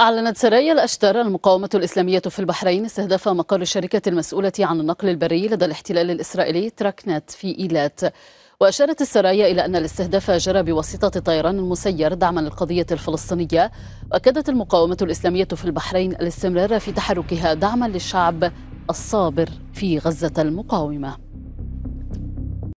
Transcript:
أعلنت سرايا الأشتر المقاومة الإسلامية في البحرين استهداف مقر الشركة المسؤولة عن النقل البري لدى الاحتلال الإسرائيلي تراكنات في إيلات وأشارت السرايا إلى أن الاستهداف جرى بواسطة طيران مسير دعما للقضية الفلسطينية وأكدت المقاومة الإسلامية في البحرين الاستمرار في تحركها دعما للشعب الصابر في غزة المقاومة